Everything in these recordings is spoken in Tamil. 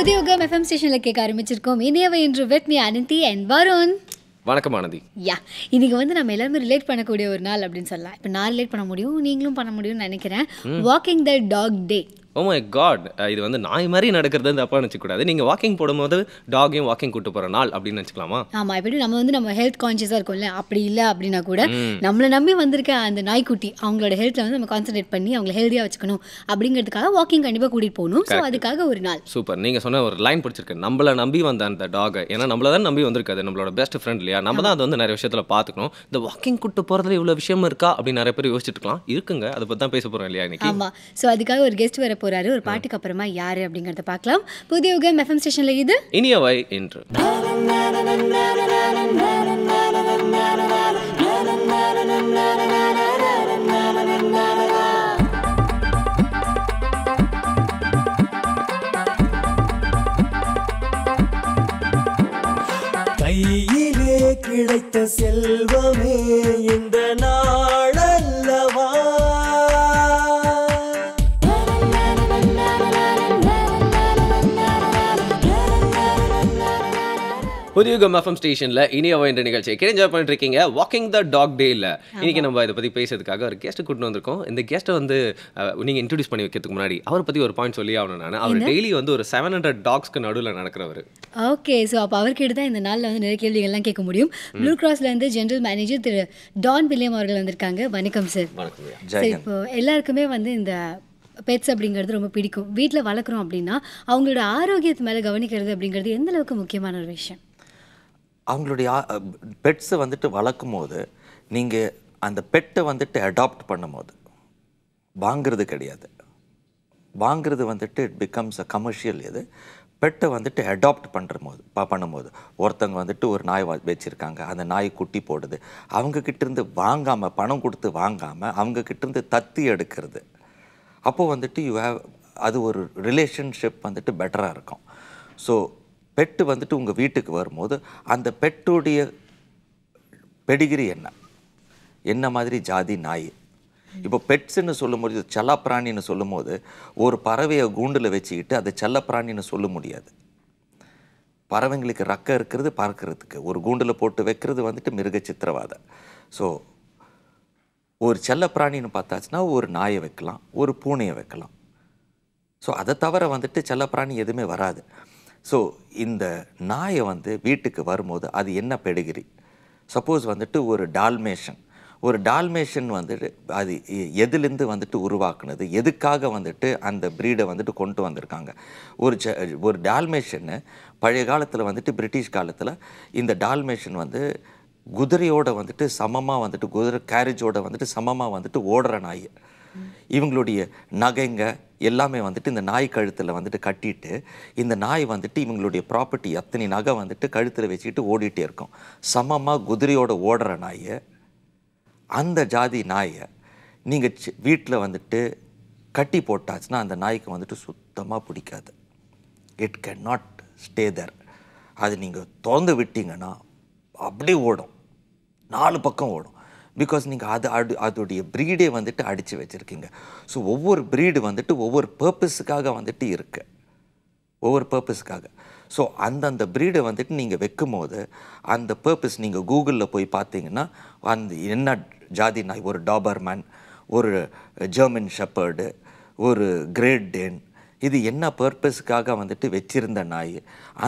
உத்தியோகம் எஃப்எம் ஸ்டேஷனில் கேட்க ஆரம்பிச்சிருக்கோம் இனியவை இன்று with me Anandhi and Varun வணக்கம் ஆனந்தி யா இன்னைக்கு வந்து நம்ம எல்லாருமே ரிலேட் பண்ணக்கூடிய ஒரு நாள் அப்படின்னு சொல்லலாம் இப்போ நான் ரிலேட் பண்ண முடியும் நீங்களும் பண்ண முடியும்னு நினைக்கிறேன் walking the dog day oh my God இது வந்து நாய் மாதிரி நடக்கிறது தப்பாக நினச்சிக்கூடாது நீங்கள் வாக்கிங் போடும்போது டாகையும் வாக்கிங் கூட்டு போகிற நாள் அப்படின்னு நினச்சிக்கலாமா ஆமாம் எப்படி நம்ம வந்து நம்ம ஹெல்த் கான்ஷியஸாக இருக்கும்ல அப்படி இல்லை அப்படின்னா கூட நம்மளை நம்பி வந்திருக்க அந்த நாய்க்குட்டி அவங்களோட ஹெல்த்தில் வந்து நம்ம கான்சென்ட்ரேட் பண்ணி அவங்களை ஹெல்த்தியாக வச்சுக்கணும் அப்படிங்கிறதுக்காக வாக்கிங் கண்டிப்பாக கூட்டிகிட்டு போகணும் ஸோ அதுக்காக ஒரு நாள் சூப்பர் நீங்கள் சொன்ன ஒரு லைன் பிடிச்சிருக்கு நம்மளை நம்பி வந்த அந்த டாகை ஏன்னா நம்மளை தான் நம்பி வந்திருக்காது நம்மளோட பெஸ்ட் ஃப்ரெண்ட் இல்லையா நம்ம தான் அதை வந்து நிறைய விஷயத்தில் பார்த்துக்கணும் இந்த வாக்கிங் கூட்டு போகிறதுல இவ்வளோ விஷயம் இருக்கா அப்படின்னு நிறைய பேர் யோசிச்சுட்டு இருக்கலாம் இருக்குங்க அதை பற்றி தான் பேச போகிறோம் இல்லையா இன்னைக்கு ஆமாம் ஸோ அதுக்காக ஒரு கெஸ்ட் வர போறாரு ஒரு பாட்டுக்கு அப்புறமா யாரு அப்படிங்கறத பாக்கலாம் புதிய யுகம் எஃப்எம் ஸ்டேஷன்ல இது இனியவை என்று கையிலே கிடைத்த செல்வமே இந்த புதியுகம் எஃப்எம் ஸ்டேஷனில் இனியவோ என்ற நிகழ்ச்சி என்ஜாய் பண்ணிட்டு இருக்கீங்க வாக்கிங் த டாக் டே இல்ல இன்னைக்கு நம்ம இதை பற்றி பேசுறதுக்காக ஒரு கெஸ்ட் கூட்டு வந்திருக்கோம் இந்த கெஸ்ட்டை வந்து நீங்கள் இன்ட்ரடியூஸ் பண்ணி வைக்கிறதுக்கு முன்னாடி அவரை பற்றி ஒரு பாயிண்ட் சொல்லி ஆகணும் நான் அவர் டெய்லி வந்து ஒரு செவன் ஹண்ட்ரட் டாக்ஸ்க்கு நடுவில் நடக்கிறவர் ஓகே ஸோ அப்போ அவர்கிட்ட தான் இந்த நாளில் வந்து நிறைய கேள்விகள்லாம் கேட்க முடியும் ப்ளூ கிராஸ்ல இருந்து general manager Thiru Don William அவர்கள் வந்திருக்காங்க வணக்கம் சார் வணக்கம் இப்போ எல்லாருக்குமே வந்து இந்த பெட்ஸ் அப்படிங்கிறது ரொம்ப பிடிக்கும் வீட்டில் வளர்க்குறோம் அப்படின்னா அவங்களோட ஆரோக்கியத்து மேலே கவனிக்கிறது அப்படிங்கிறது எந்த அளவுக்கு முக்கியமான ஒரு விஷயம் அவங்களுடைய பெட்ஸை வந்துட்டு வளர்க்கும் போது நீங்கள் அந்த பெட்டை வந்துட்டு அடாப்ட் பண்ணும் போது வாங்கிறது கிடையாது வாங்கிறது வந்துட்டு இட் பிகம்ஸ் அ கமர்ஷியல் இது பெட்டை வந்துட்டு அடாப்ட் பண்ணுற போது ப பண்ணும்போது ஒருத்தவங்க வந்துட்டு ஒரு நாய் வச்சுருக்காங்க அந்த நாய் குட்டி போடுது அவங்கக்கிட்டேருந்து வாங்காமல் பணம் கொடுத்து வாங்காமல் அவங்கக்கிட்டேருந்து தத்தி எடுக்கிறது அப்போது வந்துட்டு யூ ஹேவ் அது ஒரு ரிலேஷன்ஷிப் வந்துட்டு பெட்டராக இருக்கும் ஸோ பெட்டு வந்துட்டு உங்கள் வீட்டுக்கு வரும்போது அந்த பெட்டுடைய பெடிகிரி என்ன என்ன மாதிரி ஜாதி நாய் இப்போ பெட்ஸ்ன்னு சொல்லும்போது செல்லப்பிராணின்னு சொல்லும்போது ஒரு பறவையை கூண்டில் வச்சுக்கிட்டு அதை செல்லப்பிராணின்னு சொல்ல முடியாது பறவைங்களுக்கு ரக்கம் இருக்கிறது பார்க்கறதுக்கு ஒரு கூண்டில் போட்டு வைக்கிறது வந்துட்டு மிருக சித்திரவாதம் ஸோ ஒரு செல்லப்பிராணின்னு பார்த்தாச்சுன்னா ஒரு நாயை வைக்கலாம் ஒரு பூனையை வைக்கலாம் ஸோ அதை தவிர வந்துட்டு செல்லப்பிராணி எதுவுமே வராது ஸோ இந்த நாயை வந்து வீட்டுக்கு வரும்போது அது என்ன பெடுகிரி சப்போஸ் வந்துட்டு ஒரு டால்மேஷன் ஒரு டால்மேஷன் வந்துட்டு அது எதுலேருந்து வந்துட்டு உருவாக்குனது எதுக்காக வந்துட்டு அந்த ப்ரீடை வந்துட்டு கொண்டு வந்திருக்காங்க ஒரு ச ஒரு டால்மேஷன்னு பழைய காலத்தில் வந்துட்டு பிரிட்டிஷ் காலத்தில் இந்த டால்மேஷன் வந்து குதிரையோடு வந்துட்டு சமமாக வந்துட்டு குதிரை கேரேஜோடு வந்துட்டு சமமாக வந்துட்டு ஓடுற நாய் இவங்களுடைய நகைங்க எல்லாமே வந்துட்டு இந்த நாய் கழுத்தில் வந்துட்டு கட்டிட்டு இந்த நாய் வந்துட்டு இவங்களுடைய ப்ராப்பர்ட்டி அத்தனை நகை வந்துட்டு கழுத்தில் வச்சுக்கிட்டு ஓடிட்டே இருக்கும் சமமாக குதிரையோட ஓடுற நாயை அந்த ஜாதி நாயை நீங்கள் வீட்டில் வந்துட்டு கட்டி போட்டாச்சுன்னா அந்த நாய்க்கு வந்துட்டு சுத்தமாக பிடிக்காது it can not stay there அது நீங்கள் திறந்து விட்டீங்கன்னா அப்படியே ஓடும் நாலு பக்கம் ஓடும் பிகாஸ் நீங்கள் அது அடு அதோடைய ப்ரீடே வந்துட்டு அடித்து வச்சுருக்கீங்க ஸோ ஒவ்வொரு ப்ரீடு வந்துட்டு ஒவ்வொரு பர்பஸுக்காக வந்துட்டு இருக்குது ஒவ்வொரு பர்பஸுக்காக ஸோ அந்தந்த ப்ரீடை வந்துட்டு நீங்கள் வைக்கும் போது அந்த பர்பஸ் நீங்கள் கூகுளில் போய் பார்த்தீங்கன்னா அந்த என்ன ஜாதி நாய் ஒரு டாபர்மேன் ஒரு ஜெர்மன் ஷப்பர்டு ஒரு கிரேட் டேன் இது என்ன பர்பஸுக்காக வந்துட்டு வச்சிருந்த நாய்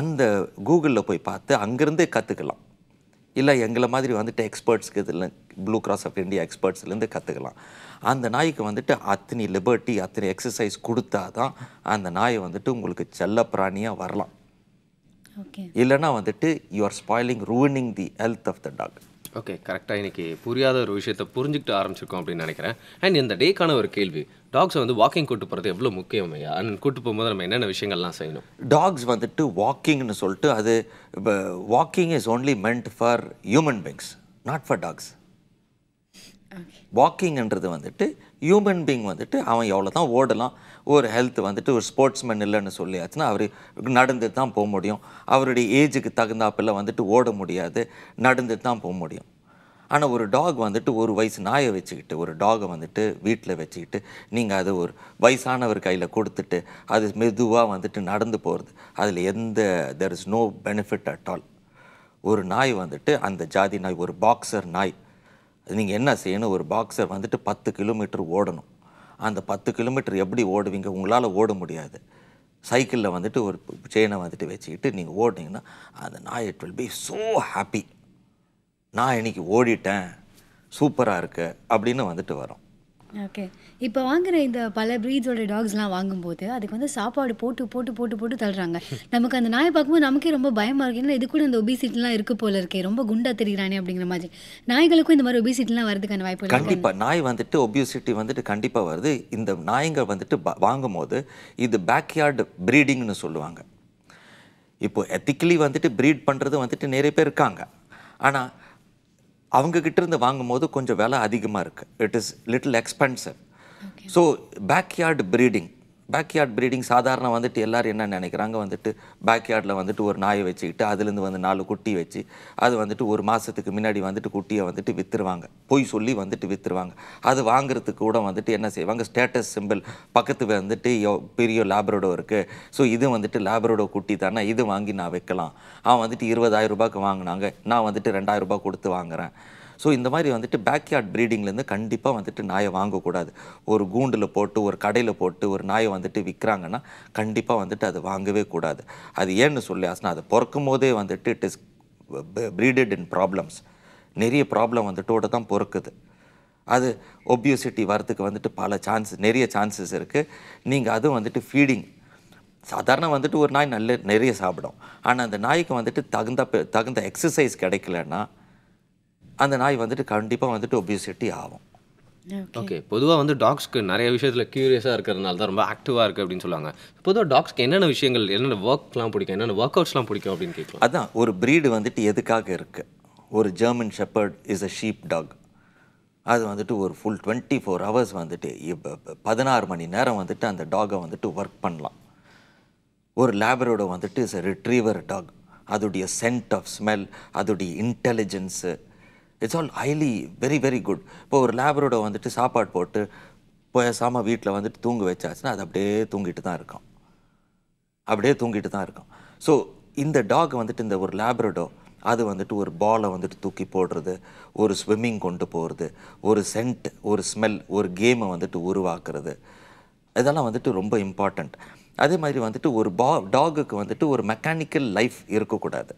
அந்த கூகுளில் போய் பார்த்து அங்கேருந்தே கற்றுக்கலாம் இல்லை எங்களை மாதிரி வந்துட்டு எக்ஸ்பர்ட்ஸ்க்கு இதில் ப்ளூ கிராஸ் ஆஃப் இந்தியா எக்ஸ்பர்ட்ஸ்லேருந்து கற்றுக்கலாம் அந்த நாய்க்கு வந்துட்டு அத்தனை லிபர்ட்டி அத்தனை எக்ஸசைஸ் கொடுத்தா தான் அந்த நாயை வந்துட்டு உங்களுக்கு செல்ல பிராணியாக வரலாம் இல்லைனா வந்துட்டு you are spoiling ruining the health of the dog okay கரெக்டாக இன்றைக்கி புரியாத ஒரு விஷயத்தை புரிஞ்சுக்கிட்டு ஆரம்பிச்சிருக்கோம் அப்படின்னு நினைக்கிறேன் அண்ட் இந்த டேக்கான ஒரு கேள்வி டாக்ஸை வந்து வாக்கிங் கூட்டு போகிறது எவ்வளோ முக்கியம் ஐயா அண்ட் கூட்டு போகும்போது நம்ம என்னென்ன விஷயங்கள்லாம் செய்யணும் டாக்ஸ் வந்துட்டு வாக்கிங்னு சொல்லிட்டு அது இப்போ walking is only meant for human beings not for dogs வாக்கிங்ன்றது வந்துட்டு ஹியூமன் பீங் வந்துட்டு அவன் எவ்வளோ தான் ஓடலாம் ஒரு ஹெல்த் வந்துட்டு ஒரு ஸ்போர்ட்ஸ் மேன் இல்லைன்னு சொல்லியாச்சுன்னா அவர் நடந்து தான் போக முடியும் அவருடைய ஏஜுக்கு தகுந்தாப்பில் வந்துட்டு ஓட முடியாது நடந்து தான் போக முடியும் ஆனால் ஒரு டாக் வந்துட்டு ஒரு வயசு நாயை வச்சுக்கிட்டு ஒரு டாகை வந்துட்டு வீட்டில் வச்சுக்கிட்டு நீங்கள் அதை ஒரு வயசானவர் கையில் கொடுத்துட்டு அது மெதுவாக வந்துட்டு நடந்து போகிறது அதில் எந்த there is no benefit at all ஒரு நாய் வந்துட்டு அந்த ஜாதி நாய் ஒரு பாக்ஸர் நாய் நீங்கள் என்ன செய்யணும் ஒரு பாக்ஸர் வந்துட்டு பத்து கிலோமீட்டர் ஓடணும் அந்த பத்து கிலோமீட்டர் எப்படி ஓடுவீங்க உங்களால் ஓட முடியாது சைக்கிளில் வந்துட்டு ஒரு செயினை வந்துட்டு வச்சுக்கிட்டு நீங்கள் ஓடினீங்கன்னா அந்த நாய் it will be so happy நான் இன்னைக்கு ஓடிட்டேன் சூப்பராக இருக்கு அப்படின்னு வந்துட்டு வரும் ஓகே இப்போ வாங்குற இந்த பல பிரீட்ஸோட டாக்ஸ்லாம் வாங்கும்போது அதுக்கு வந்து சாப்பாடு போட்டு போட்டு போட்டு போட்டு தள்ளுறாங்க நமக்கு அந்த நாயை பார்க்கும்போது நமக்கே ரொம்ப பயமாக இருக்கு ஏன்னா இது கூட இந்த ஒபிசிட்டிலாம் இருக்கு போல இருக்கே ரொம்ப குண்டா தெரிகிறானே அப்படிங்கிற மாதிரி நாய்களுக்கும் இந்த மாதிரி ஒபிசிட்டிலாம் வரதுக்கான வாய்ப்பு கண்டிப்பாக நாய் வந்துட்டு ஒபிசிட்டி வந்துட்டு கண்டிப்பாக வருது இந்த நாய்ங்க வந்துட்டு வாங்கும் போது இது பேக்யார்டு ப்ரீடிங்னு சொல்லுவாங்க இப்போ எத்திக்கலி வந்துட்டு ப்ரீட் பண்ணுறது வந்துட்டு நிறைய பேர் இருக்காங்க ஆனால் அவங்கக்கிட்ட இருந்து வாங்கும்போது கொஞ்சம் விலை அதிகமாக இருக்குது it is little expensive so backyard breeding backyard breeding சாதாரண வந்துட்டு எல்லோரும் என்ன நினைக்கிறாங்க வந்துட்டு பேக்யார்டில் வந்துட்டு ஒரு நாயை வச்சுக்கிட்டு அதுலேருந்து வந்து நாலு குட்டி வச்சு அது வந்துட்டு ஒரு மாதத்துக்கு முன்னாடி வந்துட்டு குட்டியை வந்துட்டு விற்றுருவாங்க பொய் சொல்லி வந்துட்டு விற்றுருவாங்க அது வாங்குறதுக்கு கூட வந்துட்டு என்ன செய்வாங்க ஸ்டேட்டஸ் சிம்பிள் பக்கத்து வந்துட்டு பெரிய லேபரோடோ இருக்குது ஸோ இது வந்துட்டு லேபரோடோ குட்டி தானே இது வாங்கி நான் வைக்கலாம் அவன் வந்துட்டு இருபதாயிரம் ரூபாய்க்கு வாங்கினாங்க நான் வந்துட்டு ரெண்டாயிரம் ரூபாய் கொடுத்து வாங்குகிறேன் ஸோ இந்த மாதிரி வந்துட்டு பேக்யார்ட் ப்ரீடிங்லேருந்து கண்டிப்பாக வந்துட்டு நாயை வாங்கக்கூடாது ஒரு கூண்டில் போட்டு ஒரு கடையில் போட்டு ஒரு நாயை வந்துட்டு விற்கிறாங்கன்னா கண்டிப்பாக வந்துட்டு அது வாங்கவே கூடாது அது ஏன்னு சொல்லி ஆசனா அதை பிறக்கும் போதே வந்துட்டு it is breeded in problems நிறைய ப்ராப்ளம் வந்துட்டோட தான் பொறுக்குது அது ஒபியூசிட்டி வரத்துக்கு வந்துட்டு பல சான்ஸ் நிறைய சான்சஸ் இருக்குது நீங்கள் அதுவும் வந்துட்டு ஃபீடிங் சாதாரண வந்துட்டு ஒரு நாய் நல்ல நிறைய சாப்பிடும் ஆனால் அந்த நாய்க்கு வந்துட்டு தகுந்த தகுந்த எக்ஸசைஸ் கிடைக்கலன்னா அந்த நாய் வந்துட்டு கண்டிப்பாக வந்துட்டு ஒபியூசிட்டி ஆகும் ஓகே பொதுவாக வந்து டாக்ஸ்க்கு நிறைய விஷயத்தில் க்யூரியஸாக இருக்கிறதுனால தான் ரொம்ப ஆக்டிவாக இருக்குது அப்படின்னு சொல்லுவாங்க பொதுவாக டாக்ஸ்க்கு என்னென்ன விஷயங்கள் என்னென்ன ஒர்க்லாம் பிடிக்கும் என்னென்ன ஒர்க் அவுட்ஸ்லாம் பிடிக்கும் அப்படின்னு கேட்கலாம் அதான் ஒரு ப்ரீடு வந்துட்டு எதுக்காக இருக்குது ஒரு German shepherd is a sheep dog அது வந்துட்டு ஒரு ஃபுல் டுவெண்ட்டி ஃபோர் ஹவர்ஸ் வந்துட்டு இப்போ பதினாறு மணி நேரம் வந்துட்டு அந்த டாகை வந்துட்டு ஒர்க் பண்ணலாம் ஒரு லேபரோட வந்துட்டு இஸ் அ ரிட்ரீவர் டாக் அதோடைய சென்ட் ஆஃப் ஸ்மெல் அதோடைய intelligence it's all highly very very good இப்போ ஒரு லேபரோட வந்துட்டு சாப்பாடு போட்டு பேசாமல் வீட்டில் வந்துட்டு தூங்க வச்சாச்சுன்னா அது அப்படியே தூங்கிட்டு தான் இருக்கும் அப்படியே தூங்கிட்டு தான் இருக்கும் ஸோ இந்த டாக் வந்துட்டு இந்த ஒரு லேபரடோ அது வந்துட்டு ஒரு பாலை வந்துட்டு தூக்கி போடுறது ஒரு ஸ்விம்மிங் கொண்டு போகிறது ஒரு சென்ட் ஒரு ஸ்மெல் ஒரு கேமை வந்துட்டு உருவாக்குறது இதெல்லாம் வந்துட்டு ரொம்ப இம்பார்ட்டண்ட் அதே மாதிரி வந்துட்டு ஒரு பா டாகுக்கு வந்துட்டு ஒரு மெக்கானிக்கல் லைஃப் இருக்கக்கூடாது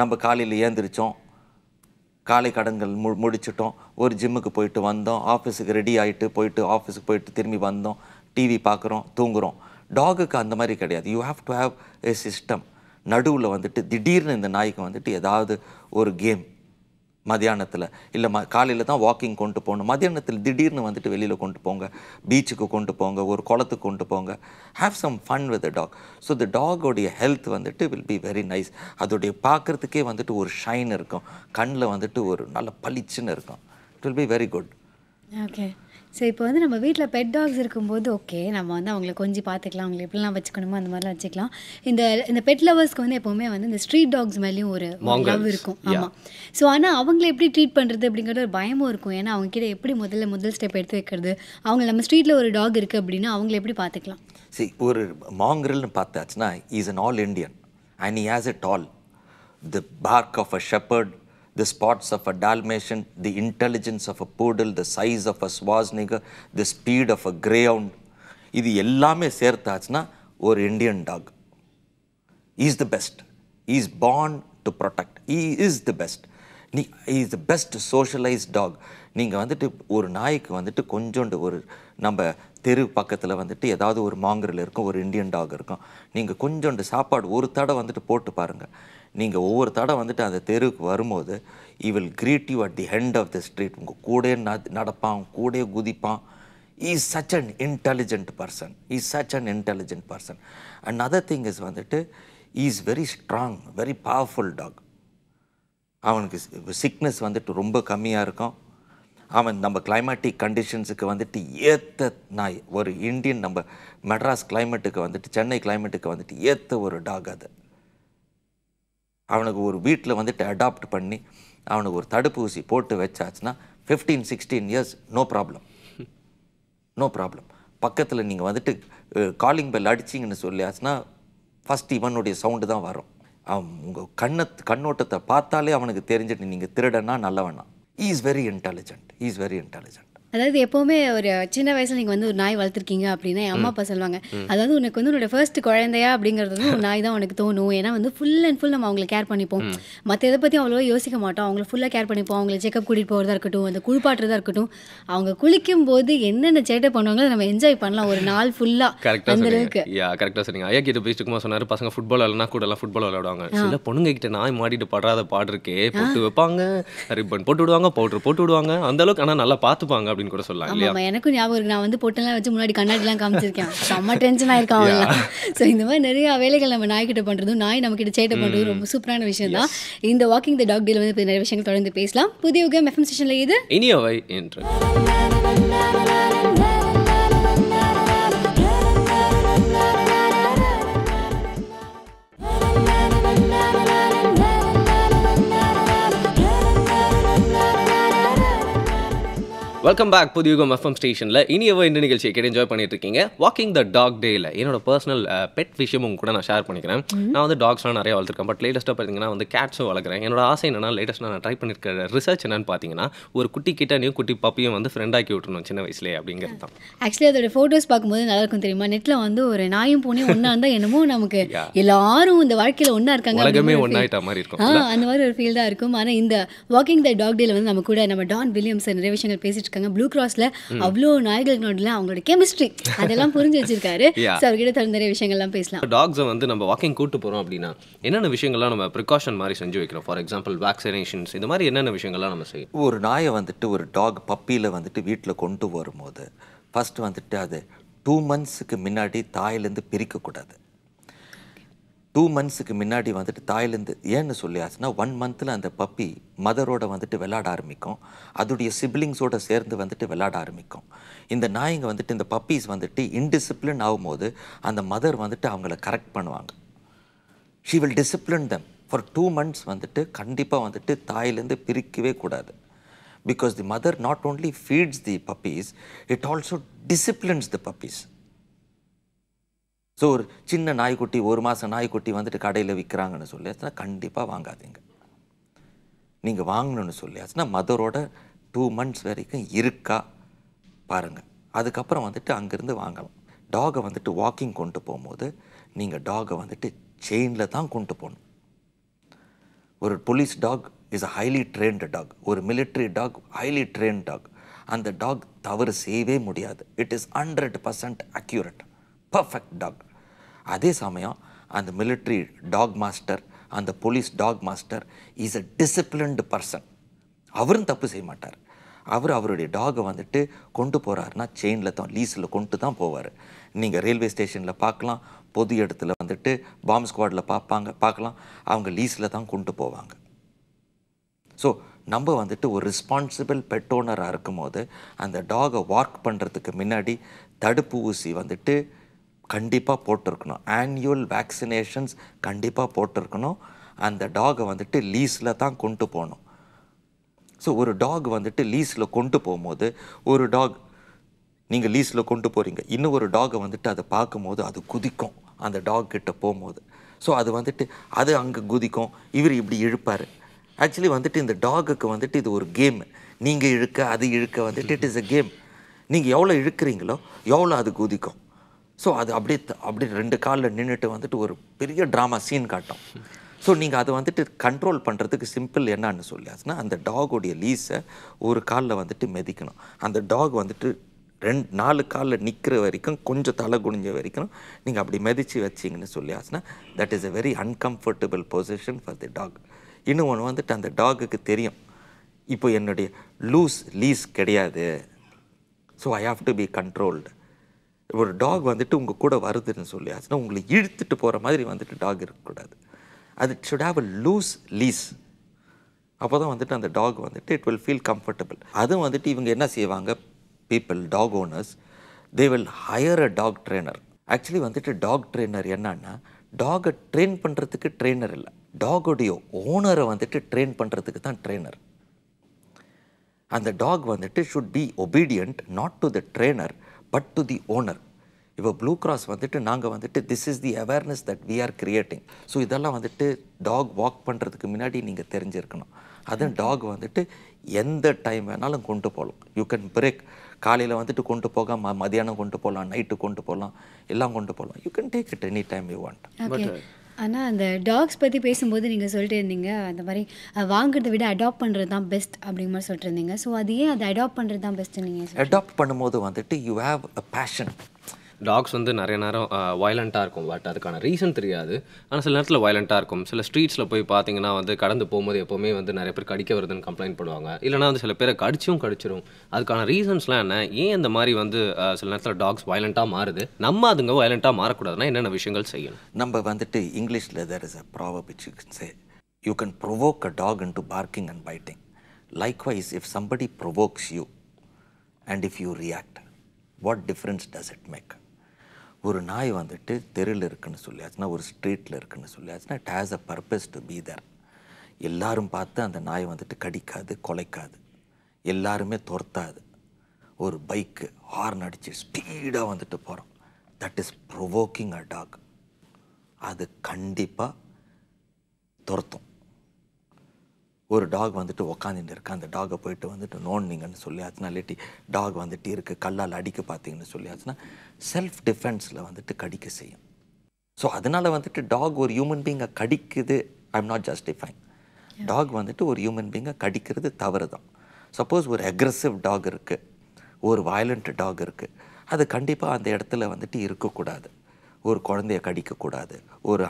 நம்ம காலையில் ஏந்திரிச்சோம் காலை கடன்கள் மு முடிச்சிட்டோம் ஒரு ஜிம்முக்கு போயிட்டு வந்தோம் ஆஃபீஸுக்கு ரெடி ஆகிட்டு போயிட்டு ஆஃபீஸுக்கு போயிட்டு திரும்பி வந்தோம் டிவி பார்க்குறோம் தூங்குகிறோம் டாகுக்கு அந்த மாதிரி கிடையாது you have to have a system நடுவில் வந்துட்டு திடீர்னு இந்த நாய்க்கு வந்துட்டு ஏதாவது ஒரு கேம் மதியானத்தில் இல்லை ம காலையில் தான் வாக்கிங் கொண்டு போகணும் மதியானத்தில் திடீர்னு வந்துட்டு வெளியில் கொண்டு போங்க பீச்சுக்கு கொண்டு போங்க ஒரு குளத்துக்கு கொண்டு போங்க have some fun with dog so the டாகோடைய ஹெல்த் வந்துட்டு வில் பி வெரி நைஸ் அதோடைய பார்க்குறதுக்கே வந்துட்டு ஒரு ஷைன் இருக்கும் கண்ணில் வந்துட்டு ஒரு நல்ல பளிச்சுன்னு இருக்கும் it will be very good okay so இப்போ வந்து நம்ம வீட்டில் பெட் டாக்ஸ் இருக்கும்போது ஓகே நம்ம வந்து அவங்கள கொஞ்சம் பார்த்துக்கலாம் அவங்களை எப்படிலாம் வச்சுக்கணுமோ அந்த மாதிரிலாம் வச்சுக்கலாம் இந்த இந்த பெட் லவர்ஸ்க்கு வந்து எப்போவுமே வந்து இந்த ஸ்ட்ரீட் டாக்ஸ் மேலேயும் ஒரு லவ் இருக்கும் ஆமாம் ஸோ ஆனால் அவங்கள எப்படி ட்ரீட் பண்ணுறது அப்படிங்கிற ஒரு பயமும் இருக்கும் ஏன்னா கிட்ட எப்படி முதல்ல முதல் ஸ்டெப் எடுத்து வைக்கிறது அவங்க நம்ம ஸ்ட்ரீட்டில் ஒரு டாக் இருக்குது அப்படின்னா அவங்கள எப்படி பார்த்துக்கலாம் சரி ஒரு மாங்கரல்னு பார்த்தாச்சுன்னா is an all Indian and he has it tall the bark of a shepherd the spots of a Dalmatian, the intelligence of a poodle, the size of a Swazniger, the speed of a greyhound. இது எல்லாமே சேர்த்தாச்சுன்னா ஒரு Indian dog is the best is born to protect he is the best நீ is the best socialise dog நீங்கள் வந்துட்டு ஒரு நாய்க்கு வந்துட்டு கொஞ்சோண்டு ஒரு நம்ம தெரு பக்கத்தில் வந்துட்டு ஏதாவது ஒரு மாங்கரில் இருக்கும் ஒரு இண்டியன் டாக் இருக்கும் நீங்கள் கொஞ்சோண்டு சாப்பாடு ஒரு தடவை வந்துட்டு போட்டு பாருங்கள் நீங்கள் ஒவ்வொரு தடவை வந்துட்டு அந்த தெருவுக்கு வரும்போது he will greet you at the end of the street உங்கள் கூட நடப்பான் கூட குதிப்பான் is such an intelligent person is such an intelligent person and other thing is வந்துட்டு is very strong very powerful dog அவனுக்கு சிக்னஸ் வந்துட்டு ரொம்ப கம்மியாக இருக்கும் அவன் நம்ம கிளைமேட்டிக் கண்டிஷன்ஸுக்கு வந்துட்டு ஏற்ற நாய் ஒரு இந்தியன் நம்ம மெட்ராஸ் கிளைமேட்டுக்கு வந்துட்டு சென்னை கிளைமேட்டுக்கு வந்துட்டு ஏற்ற ஒரு டாக் அது அவனுக்கு ஒரு வீட்டில் வந்துட்டு அடாப்ட் பண்ணி அவனுக்கு ஒரு தடுப்பூசி போட்டு வச்சாச்சுன்னா fifteen sixteen years no problem no problem பக்கத்தில் நீங்கள் வந்துட்டு காலிங் பெல் அடிச்சிங்கன்னு சொல்லியாச்சுன்னா ஃபஸ்ட் இவனுடைய சவுண்டு தான் வரும் அவன் உங்கள் கண்ணத் கண்ணோட்டத்தை பார்த்தாலே அவனுக்கு தெரிஞ்சிட்டு நீங்கள் திருடனா நல்லவனா He is very intelligent. He is very intelligent. அதாவது எப்போவுமே ஒரு சின்ன வயசில் நீங்கள் வந்து ஒரு நாய் வளர்த்துருக்கீங்க அப்படின்னா என் அம்மா அப்பா சொல்லுவாங்க அதாவது உனக்கு வந்து உன்னோட ஃபர்ஸ்ட் குழந்தையா அப்படிங்கிறது வந்து ஒரு நாய் தான் உனக்கு தோணும் ஏன்னா வந்து ஃபுல் அண்ட் ஃபுல் நம்ம அவங்களை கேர் பண்ணிப்போம் மற்ற எதை பற்றி அவ்வளோவா யோசிக்க மாட்டோம் அவங்கள ஃபுல்லாக கேர் பண்ணிப்போம் அவங்கள செக்அப் கூட்டிகிட்டு போகிறதா இருக்கட்டும் அந்த குளிப்பாட்டுறதா இருக்கட்டும் அவங்க குளிக்கும் போது என்னென்ன சேட்டை பண்ணுவாங்களோ நம்ம என்ஜாய் பண்ணலாம் ஒரு நாள் ஃபுல்லாக அந்த அளவுக்கு யா கரெக்டாக சொன்னீங்க ஐயா கிட்ட பேசிட்டு சொன்னாரு சொன்னார் பசங்க ஃபுட்பால் இல்லைனா கூட எல்லாம் ஃபுட்பால் விளையாடுவாங்க சில பொண்ணுங்க கிட்ட நாய் மாடிட்டு பாடுறாத பாடு இருக்கே போட்டு வைப்பாங்க ரிப்பன் போட்டு விடுவாங்க பவுட்ரு போட்டு விடுவாங்க அந்த அளவுக்கு ஆனால் நல்லா பார்த்துப்பாங்க அப்படி அப்படின்னு கூட சொல்லலாம் இல்லையா எனக்கும் ஞாபகம் இருக்கு நான் வந்து பொட்டெல்லாம் வச்சு முன்னாடி கண்ணாடி எல்லாம் காமிச்சிருக்கேன் செம்ம டென்ஷன் ஆயிருக்கான் அவங்களாம் ஸோ இந்த மாதிரி நிறைய வேலைகள் நம்ம நாய் கிட்ட பண்றதும் நாய் நம்ம கிட்ட சேட்டை பண்ணுறதும் mm. ரொம்ப சூப்பரான விஷயம் தான் இந்த வாக்கிங் த டாக் டீல் வந்து நிறைய விஷயங்கள் தொடர்ந்து பேசலாம் புதிய உகம் எஃப்எம் ஸ்டேஷனில் இது இனியவை என்று வெல்கம் பேக் புதியுகம் எஃப்எம் ஸ்டேஷனில் எவ்வளோ இந்த நிகழ்ச்சியை கேட்டு என்ஜாய் பண்ணிட்டு இருக்கீங்க வாக்கிங் த டாக் டேயில் என்னோட பர்சனல் பெட் விஷயமும் கூட நான் ஷேர் பண்ணிக்கிறேன் நான் வந்து டாக்ஸ்லாம் நிறைய வளர்த்துருக்கேன் பட் லேட்டஸ்ட்டாக பார்த்தீங்கன்னா வந்து கேட்ஸும் வளர்க்குறேன் என்னோட ஆசை என்னன்னா லேட்டஸ்ட்டாக நான் ட்ரை பண்ணியிருக்கிற ரிசர்ச் என்னன்னு பார்த்தீங்கன்னா ஒரு குட்டி நியூ குட்டி பப்பியும் வந்து ஃப்ரெண்டாக்கி விட்டுணும் சின்ன வயசுலேயே அப்படிங்கிறது தான் ஆக்சுவலி அதோட ஃபோட்டோஸ் பார்க்கும்போது நல்லா இருக்கும் தெரியுமா நெட்டில் வந்து ஒரு நாயும் போனே ஒன்றா இருந்தால் என்னமோ நமக்கு எல்லாரும் இந்த வாழ்க்கையில் ஒன்றா இருக்காங்க உலகமே ஒன்றாயிட்ட மாதிரி இருக்கும் அந்த மாதிரி ஒரு ஃபீல் தான் இருக்கும் ஆனால் இந்த வாக்கிங் த டாக் டேல வந்து நம்ம கூட நம்ம டான் வில்லியம்ஸ் நிறைய விஷயங்கள் பேசிட்டு வச்சிருக்காங்க ப்ளூ கிராஸ்ல அவ்வளோ நாய்கள் நோட்டில் அவங்களோட கெமிஸ்ட்ரி அதெல்லாம் புரிஞ்சு வச்சிருக்காரு ஸோ அவர்கிட்ட தகுந்த நிறைய விஷயங்கள்லாம் பேசலாம் டாக்ஸை வந்து நம்ம வாக்கிங் கூட்டு போகிறோம் அப்படின்னா என்னென்ன விஷயங்கள்லாம் நம்ம ப்ரிகாஷன் மாதிரி செஞ்சு வைக்கிறோம் ஃபார் எக்ஸாம்பிள் வேக்சினேஷன்ஸ் இந்த மாதிரி என்னென்ன விஷயங்கள்லாம் நம்ம செய்யும் ஒரு நாயை வந்துட்டு ஒரு டாக் பப்பியில் வந்துட்டு வீட்டில் கொண்டு வரும்போது ஃபர்ஸ்ட் வந்துட்டு அது டூ மந்த்ஸுக்கு முன்னாடி தாயிலேருந்து பிரிக்கக்கூடாது டூ மந்த்ஸுக்கு முன்னாடி வந்துட்டு தாய்லேருந்து ஏன்னு சொல்லியாச்சுன்னா ஒன் மந்தில் அந்த பப்பி மதரோட வந்துட்டு விளாட ஆரம்பிக்கும் அதோடைய சிப்ளிங்ஸோட சேர்ந்து வந்துட்டு விளாட ஆரம்பிக்கும் இந்த நாய்ங்க வந்துட்டு இந்த பப்பீஸ் வந்துட்டு இன்டிசிப்ளின் ஆகும்போது அந்த மதர் வந்துட்டு அவங்கள கரெக்ட் பண்ணுவாங்க she will discipline them for two months வந்துட்டு கண்டிப்பாக வந்துட்டு தாயிலேருந்து பிரிக்கவே கூடாது because the mother not only feeds the puppies it also disciplines the puppies so ஒரு சின்ன நாய்க்குட்டி ஒரு மாதம் நாய்க்குட்டி வந்துட்டு கடையில் விற்கிறாங்கன்னு சொல்லியாச்சுன்னா கண்டிப்பாக வாங்காதீங்க நீங்கள் வாங்கணும்னு சொல்லியாச்சுன்னா மதரோட டூ மந்த்ஸ் வரைக்கும் இருக்கா பாருங்கள் அதுக்கப்புறம் வந்துட்டு அங்கேருந்து வாங்கலாம் டாகை வந்துட்டு வாக்கிங் கொண்டு போகும்போது நீங்கள் டாகை வந்துட்டு செயினில் தான் கொண்டு போகணும் ஒரு police dog is a highly trained dog ஒரு military dog highly train dog அந்த டாக் தவறு செய்யவே முடியாது it is hundred percent accurate perfect dog அதே சமயம் அந்த மிலிட்ரி டாக் மாஸ்டர் அந்த police dog master is a disciplined person அவரும் தப்பு செய்ய மாட்டார் அவர் அவருடைய டாகை வந்துட்டு கொண்டு போகிறாருன்னா செயினில் தான் லீஸில் கொண்டு தான் போவார் நீங்கள் ரயில்வே ஸ்டேஷனில் பார்க்கலாம் பொது இடத்துல வந்துட்டு பாம்பு ஸ்குவாடில் பார்ப்பாங்க பார்க்கலாம் அவங்க லீஸில் தான் கொண்டு போவாங்க ஸோ நம்ம வந்துட்டு ஒரு ரெஸ்பான்சிபிள் பெட் ஓனராக இருக்கும் போது அந்த டாகை வார்க் பண்ணுறதுக்கு முன்னாடி தடுப்பு ஊசி வந்துட்டு கண்டிப்பாக போட்டிருக்கணும் ஆன்யுவல் வேக்சினேஷன்ஸ் கண்டிப்பாக போட்டிருக்கணும் அந்த டாகை வந்துட்டு லீஸில் தான் கொண்டு போகணும் ஸோ ஒரு டாக் வந்துட்டு லீஸில் கொண்டு போகும்போது ஒரு டாக் நீங்கள் லீஸில் கொண்டு போகிறீங்க இன்னும் ஒரு டாகை வந்துட்டு அதை பார்க்கும்போது அது குதிக்கும் அந்த டாக் கிட்ட போகும்போது ஸோ அது வந்துட்டு அது அங்கே குதிக்கும் இவர் இப்படி இழுப்பார் ஆக்சுவலி வந்துட்டு இந்த டாகுக்கு வந்துட்டு இது ஒரு கேம் நீங்கள் இழுக்க அது இழுக்க வந்துட்டு இட் இஸ் அ கேம் நீங்கள் எவ்வளோ இழுக்கிறீங்களோ எவ்வளோ அது குதிக்கும் ஸோ அது அப்படியே அப்படியே ரெண்டு காலில் நின்றுட்டு வந்துட்டு ஒரு பெரிய ட்ராமா சீன் காட்டும் ஸோ நீங்கள் அதை வந்துட்டு கண்ட்ரோல் பண்ணுறதுக்கு சிம்பிள் என்னன்னு சொல்லியாச்சுன்னா அந்த டாகோடைய லீஸை ஒரு காலில் வந்துட்டு மெதிக்கணும் அந்த டாக் வந்துட்டு ரெண்டு நாலு காலில் நிற்கிற வரைக்கும் கொஞ்சம் தலை குனிஞ்ச வரைக்கும் நீங்கள் அப்படி மெதிச்சு வச்சிங்கன்னு சொல்லியாச்சுன்னா that is a very uncomfortable position for the dog இன்னும் ஒன்று வந்துட்டு அந்த டாகுக்கு தெரியும் இப்போ என்னுடைய லூஸ் லீஸ் கிடையாது so I have to be controlled ஒரு டாக் வந்துட்டு உங்கள் கூட வருதுன்னு சொல்லி சொல்லியாச்சுன்னா உங்களை இழுத்துட்டு போகிற மாதிரி வந்துட்டு டாக் இருக்கக்கூடாது அது should have a loose leash அப்போ தான் வந்துட்டு அந்த டாக் வந்துட்டு இட் வில் ஃபீல் கம்ஃபர்டபுள் அதுவும் வந்துட்டு இவங்க என்ன செய்வாங்க people dog owners they will hire a dog trainer actually வந்துட்டு டாக் ட்ரெயினர் என்னன்னா டாகை ட்ரெயின் பண்ணுறதுக்கு ட்ரெயினர் இல்லை டாகுடைய ஓனரை வந்துட்டு ட்ரெயின் பண்ணுறதுக்கு தான் ட்ரெயினர் அந்த டாக் வந்துட்டு should be obedient not to the trainer but to the owner இப்போ ப்ளூ கிராஸ் வந்துட்டு நாங்கள் வந்துட்டு this is the awareness that we are creating so இதெல்லாம் வந்துட்டு டாக் வாக் பண்ணுறதுக்கு முன்னாடி நீங்கள் தெரிஞ்சிருக்கணும் அதுவும் டாக் mm-hmm. வந்துட்டு எந்த டைம் வேணாலும் கொண்டு போகலாம் யூ கேன் பிரேக் காலையில் வந்துட்டு கொண்டு போக ம மதியானம் கொண்டு போகலாம் நைட்டு கொண்டு போகலாம் எல்லாம் கொண்டு போகலாம் you can take it any time you want ஆனால் அந்த டாக்ஸ் பற்றி பேசும்போது நீங்கள் சொல்லிட்டு இருந்தீங்க, அந்த மாதிரி வாங்குறத விட அடாப்ட் பண்ணுறது தான் பெஸ்ட் அப்படிங்கிற மாதிரி சொல்லிட்டு இருந்தீங்க. ஸோ அது ஏன் அடாப்ட் பண்ணுறது தான் பெஸ்ட்டு நீங்கள் அடாப்ட் பண்ணும்போது வந்துட்டு, you have a passion. Dogs வந்து நிறைய நேரம் வயலண்ட்டாக இருக்கும் பட் அதுக்கான ரீசன் தெரியாது ஆனால் சில நேரத்தில் வயலண்ட்டாக இருக்கும் சில ஸ்ட்ரீட்ஸில் போய் பார்த்தீங்கன்னா வந்து கடந்து போகும்போது எப்போவுமே வந்து நிறைய பேர் கடிக்க வருதுன்னு கம்ப்ளைண்ட் பண்ணுவாங்க இல்லைனா வந்து சில பேரை கடிச்சும் கடிச்சிரும் அதுக்கான ரீசன்ஸ்லாம் என்ன ஏன் இந்த மாதிரி வந்து சில நேரத்தில் டாக்ஸ் வயலண்ட்டாக மாறுது நம்ம அதுங்க வயலண்ட்டாக மாறக்கூடாதுன்னா என்னென்ன விஷயங்கள் செய்யணும் நம்ம வந்துட்டு இங்கிலீஷில் there is a proverb you can provoke a dog into barking and biting likewise if somebody provokes you and if you react what difference does it make ஒரு நாய் வந்துட்டு தெருவில் இருக்குன்னு சொல்லியாச்சுன்னா ஒரு ஸ்ட்ரீட்டில் இருக்குன்னு சொல்லியாச்சுன்னா it has a purpose to be there எல்லாரும் பார்த்து அந்த நாய் வந்துட்டு கடிக்காது கொலைக்காது எல்லாருமே துரத்தாது ஒரு பைக்கு ஹார்ன் அடித்து ஸ்பீடாக வந்துட்டு போகிறோம் that is provoking a dog அது கண்டிப்பாக துரத்தும் ஒரு டாக் வந்துட்டு உக்காந்துட்டு இருக்கு அந்த டாகை போயிட்டு வந்துட்டு நோண்டிங்கன்னு சொல்லியாச்சுன்னா இல்லாட்டி டாக் வந்துட்டு இருக்குது கல்லால் அடிக்க பார்த்தீங்கன்னு சொல்லியாச்சுன்னா செல்ஃப் டிஃபென்ஸில் வந்துட்டு கடிக்க செய்யும் ஸோ அதனால் வந்துட்டு டாக் ஒரு ஹியூமன் பீங்கை கடிக்குது I am not justifying dog வந்துட்டு ஒரு ஹியூமன் பீங்கை கடிக்கிறது தவறு தான் சப்போஸ் ஒரு அக்ரெசிவ் டாக் இருக்குது ஒரு வயலண்ட் டாக் இருக்குது அது கண்டிப்பாக அந்த இடத்துல வந்துட்டு இருக்கக்கூடாது ஒரு குழந்தைய கடிக்கக்கூடாது ஒரு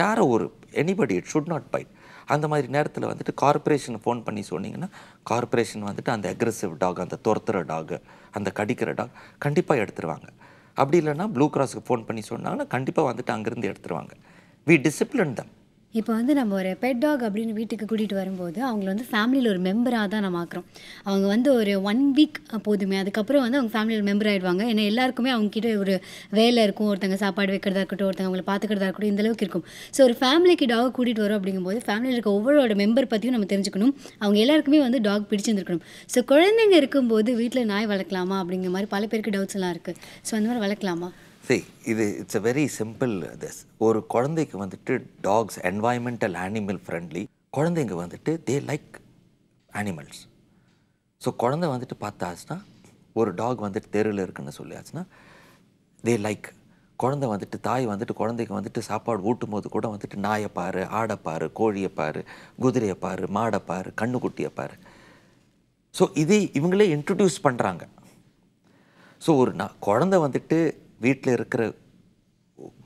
யாரோ ஒரு anybody it should not bite அந்த மாதிரி நேரத்தில் வந்துட்டு கார்பரேஷன் ஃபோன் பண்ணி சொன்னீங்கன்னா கார்பரேஷன் வந்துட்டு அந்த அக்ரெசிவ் டாக் அந்த துரத்துகிற டாக் அந்த கடிக்கிற டாக் கண்டிப்பாக எடுத்துருவாங்க அப்படி இல்லைன்னா ப்ளூ கிராஸுக்கு ஃபோன் பண்ணி சொன்னாங்கன்னா கண்டிப்பாக வந்துட்டு அங்கேருந்து எடுத்துருவாங்க வி டிசிப்ளின் தம் இப்போ வந்து நம்ம ஒரு பெட் டாக் அப்படின்னு வீட்டுக்கு கூட்டிகிட்டு வரும்போது அவங்கள வந்து ஃபேமிலியில் ஒரு மெம்பராக தான் நம்ம ஆக்குறோம் அவங்க வந்து ஒரு ஒன் வீக் போதுமே அதுக்கப்புறம் வந்து அவங்க ஃபேமிலியில் மெம்பர் ஆகிடுவாங்க ஏன்னா எல்லாருக்குமே அவங்கக்கிட்ட ஒரு வேலை இருக்கும் ஒருத்தங்க சாப்பாடு வைக்கிறதா இருக்கட்டும் ஒருத்தங்க அவங்களை பார்த்துக்கிறதா இருக்கட்டும் இந்தளவுக்கு இருக்கும் ஸோ ஒரு ஃபேமிலிக்கு டாக் கூட்டிகிட்டு வரோம் அப்படிங்கும்போது ஃபேமிலியில் இருக்க ஒவ்வொருவோட மெம்பர் பற்றியும் நம்ம தெரிஞ்சுக்கணும் அவங்க எல்லாருக்குமே வந்து டாக் பிடிச்சிருந்துருக்கணும் ஸோ குழந்தைங்க இருக்கும்போது வீட்டில் நாய் வளர்க்கலாமா அப்படிங்கிற மாதிரி பல பேருக்கு டவுட்ஸ் எல்லாம் இருக்குது ஸோ அந்த மாதிரி வளர்க்கலாமா சரி இது it's a very simple this ஒரு குழந்தைக்கு வந்துட்டு டாக்ஸ் என்வாயன்மெண்டல் அனிமல் ஃப்ரெண்ட்லி குழந்தைங்க வந்துட்டு தே லைக் அனிமல்ஸ் ஸோ குழந்தை வந்துட்டு பார்த்தாச்சுன்னா ஒரு டாக் வந்துட்டு தெருவில் இருக்குன்னு சொல்லியாச்சுன்னா தே லைக் குழந்தை வந்துட்டு தாய் வந்துட்டு குழந்தைக்கு வந்துட்டு சாப்பாடு ஊட்டும் போது கூட வந்துட்டு நாயை பாரு ஆடை பாரு கோழியை பாரு குதிரையை பாரு மாடை பாரு கண்ணுக்குட்டியை பாரு ஸோ இதே இவங்களே இன்ட்ரடியூஸ் பண்ணுறாங்க ஸோ ஒரு நான் குழந்தை வந்துட்டு வீட்டில் இருக்கிற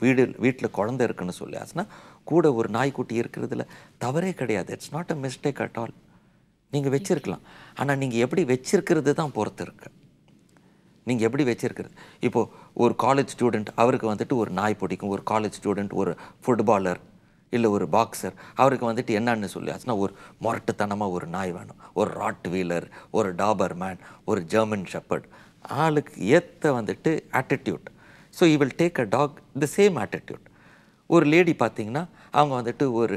வீடு வீட்டில் குழந்தை இருக்குன்னு சொல்லி ஆச்சுன்னா கூட ஒரு நாய்க்குட்டி இருக்கிறதுல தவறே கிடையாது it's not a mistake at all நீங்கள் வச்சுருக்கலாம் ஆனால் நீங்கள் எப்படி வச்சுருக்கிறது தான் பொறுத்து இருக்கு நீங்கள் எப்படி வச்சுருக்கிறது இப்போது ஒரு காலேஜ் ஸ்டூடெண்ட் அவருக்கு வந்துட்டு ஒரு நாய் பிடிக்கும் ஒரு காலேஜ் ஸ்டூடெண்ட் ஒரு ஃபுட்பாலர் இல்லை ஒரு பாக்ஸர் அவருக்கு வந்துட்டு என்னன்னு சொல்லி ஆச்சுன்னா ஒரு மொரட்டுத்தனமாக ஒரு நாய் வேணும் ஒரு ராட் வீலர் ஒரு டாபர் மேன் ஒரு ஜெர்மன் ஷெப்பர்ட் ஆளுக்கு ஏற்ற வந்துட்டு attitude so he will take a dog the same attitude ஒரு லேடி பார்த்தீங்கன்னா அவங்க வந்துட்டு ஒரு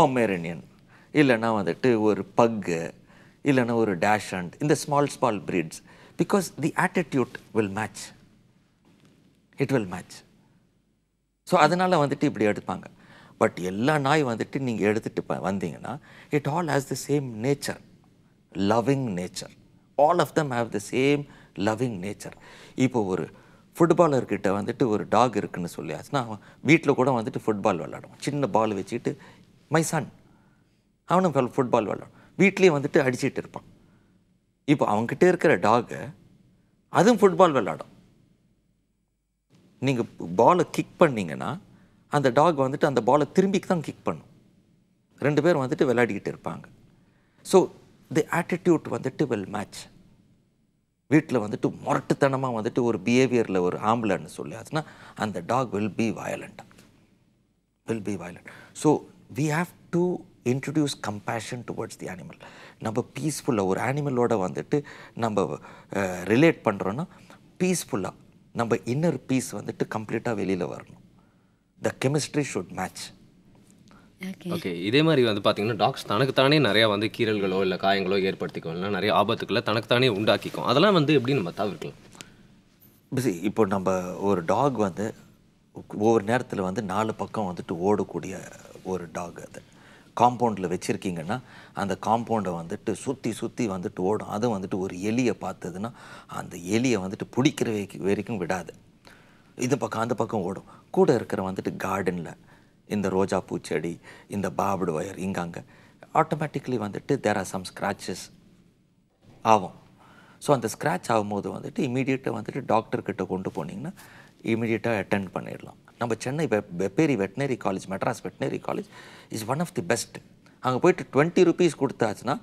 பொமேரேனியன் இல்லைன்னா வந்துட்டு ஒரு பக்கு இல்லைன்னா ஒரு டேஷ் அண்ட் இந்த small small breeds because the attitude will match it will match so அதனால் வந்துட்டு இப்படி எடுப்பாங்க பட் எல்லா நாய் வந்துட்டு நீங்கள் எடுத்துகிட்டு வந்தீங்கன்னா it all has the same nature loving nature all of them have the same loving nature இப்போ ஒரு ஃபுட்பாலர்கிட்ட வந்துட்டு ஒரு டாக் இருக்குன்னு சொல்லியாச்சுன்னா அவன் வீட்டில் கூட வந்துட்டு ஃபுட்பால் விளாடுவான் சின்ன பால் வச்சுட்டு மை சன் அவனும் ஃபுட்பால் விளாடும் வீட்லேயே வந்துட்டு அடிச்சிட்டு இருப்பான் இப்போ அவங்ககிட்ட இருக்கிற டாகை அதுவும் ஃபுட்பால் விளாடும் நீங்கள் பாலை கிக் பண்ணிங்கன்னா அந்த டாக் வந்துட்டு அந்த பாலை திரும்பி தான் கிக் பண்ணும் ரெண்டு பேரும் வந்துட்டு விளையாடிக்கிட்டு இருப்பாங்க ஸோ தி ஆட்டிடியூட் வந்துட்டு வில் மேட்ச் வீட்டில் வந்துட்டு முரட்டுத்தனமாக வந்துட்டு ஒரு பிஹேவியரில் ஒரு ஆம்புலன்னு சொல்லி அதுனா அந்த dog will be violent will be violent so we have to introduce compassion towards the animal நம்ம பீஸ்ஃபுல்லாக ஒரு ஆனிமலோட வந்துட்டு நம்ம ரிலேட் பண்ணுறோன்னா பீஸ்ஃபுல்லாக நம்ம இன்னர் பீஸ் வந்துட்டு கம்ப்ளீட்டாக வெளியில் வரணும் the chemistry should match okay இதே மாதிரி வந்து பார்த்தீங்கன்னா டாக்ஸ் தனக்கு தானே நிறையா வந்து கீரல்களோ இல்லை காயங்களோ ஏற்படுத்திக்கோ இல்லை நிறைய ஆபத்துக்களை தனக்கு தானே உண்டாக்கிக்கும் அதெல்லாம் வந்து எப்படி நம்ம தவிர்க்கலாம் பிசி இப்போ நம்ம ஒரு டாக் வந்து ஒவ்வொரு நேரத்தில் வந்து நாலு பக்கம் வந்துட்டு ஓடக்கூடிய ஒரு டாக் அது காம்பவுண்டில் வச்சுருக்கீங்கன்னா அந்த காம்பவுண்டை வந்துட்டு சுற்றி சுற்றி வந்துட்டு ஓடும் அது வந்துட்டு ஒரு எலியை பார்த்ததுன்னா அந்த எலியை வந்துட்டு பிடிக்கிற வரைக்கும் விடாது இந்த பக்கம் அந்த பக்கம் ஓடும் கூட இருக்கிற வந்துட்டு கார்டனில் இந்த ரோஜா பூச்செடி இந்த பாபடு ஒயர் அங்கே ஆட்டோமேட்டிக்லி வந்துட்டு தேர் ஆர் சம் ஸ்க்ராச்சஸ் ஆகும் ஸோ அந்த ஸ்க்ராச் ஆகும்போது வந்துட்டு இமீடியட்டாக வந்துட்டு டாக்டர்கிட்ட கொண்டு போனீங்கன்னா இமீடியட்டாக அட்டென்ட் பண்ணிடலாம் நம்ம சென்னை வெ Vepery veterinary college Madras veterinary college is one of the best அங்கே போயிட்டு டுவெண்ட்டி ருபீஸ் கொடுத்தாச்சுன்னா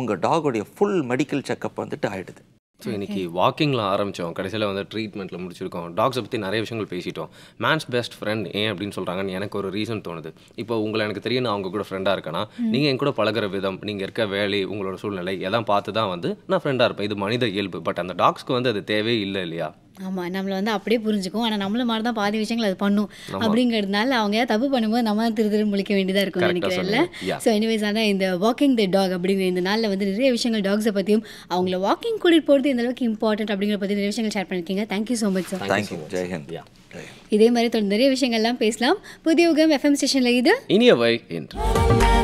உங்கள் டாகுடைய ஃபுல் மெடிக்கல் செக்கப் வந்துட்டு ஆகிடுது ஸோ இன்றைக்கி வாக்கிங்கில் ஆரம்பித்தோம் கடைசியில் வந்து ட்ரீட்மெண்ட்டில் முடிச்சிருக்கோம் டாக்ஸை பற்றி நிறைய விஷயங்கள் பேசிட்டோம் மேன்ஸ் பெஸ்ட் ஃப்ரெண்ட் ஏன் அப்படின்னு சொல்கிறாங்கன்னு எனக்கு ஒரு ரீசன் தோணுது இப்போ உங்களை எனக்கு தெரியும் நான் அவங்க கூட ஃப்ரெண்டாக இருக்கேன்னா நீங்கள் என் கூட பழகிற விதம் நீங்கள் இருக்க வேலை உங்களோட சூழ்நிலை எல்லாம் பார்த்து தான் வந்து நான் ஃப்ரெண்டாக இருப்பேன் இது மனித இயல்பு பட் அந்த டாக்ஸ்க்கு வந்து அது தேவையே இல்லை இல்லையா ஆமாம் நம்மளை வந்து அப்படியே புரிஞ்சுக்கும் ஆனால் நம்மள மாதிரி தான் பாதி விஷயங்கள் அது பண்ணும் அப்படிங்கிறதுனால அவங்க தப்பு பண்ணும்போது நம்ம தான் திரு முழிக்க வேண்டியதாக இருக்கும் நினைக்கிறேன்ல ஸோ எனிவேஸ் ஆனால் இந்த வாக்கிங் த டாக் அப்படிங்கிற இந்த நாளில் வந்து நிறைய விஷயங்கள் டாக்ஸை பற்றியும் அவங்கள வாக்கிங் கூட்டிகிட்டு போகிறது இந்த அளவுக்கு இம்பார்ட்டன்ட் அப்படிங்கிற பற்றி நிறைய விஷயங்கள் ஷேர் பண்ணியிருக்கீங்க தேங்க்யூ ஸோ மச் சார் இதே மாதிரி தொடர்ந்து நிறைய விஷயங்கள்லாம் பேசலாம் புதிய உகம் எஃப்எம் ஸ்டேஷனில் இது இனிய வை என்று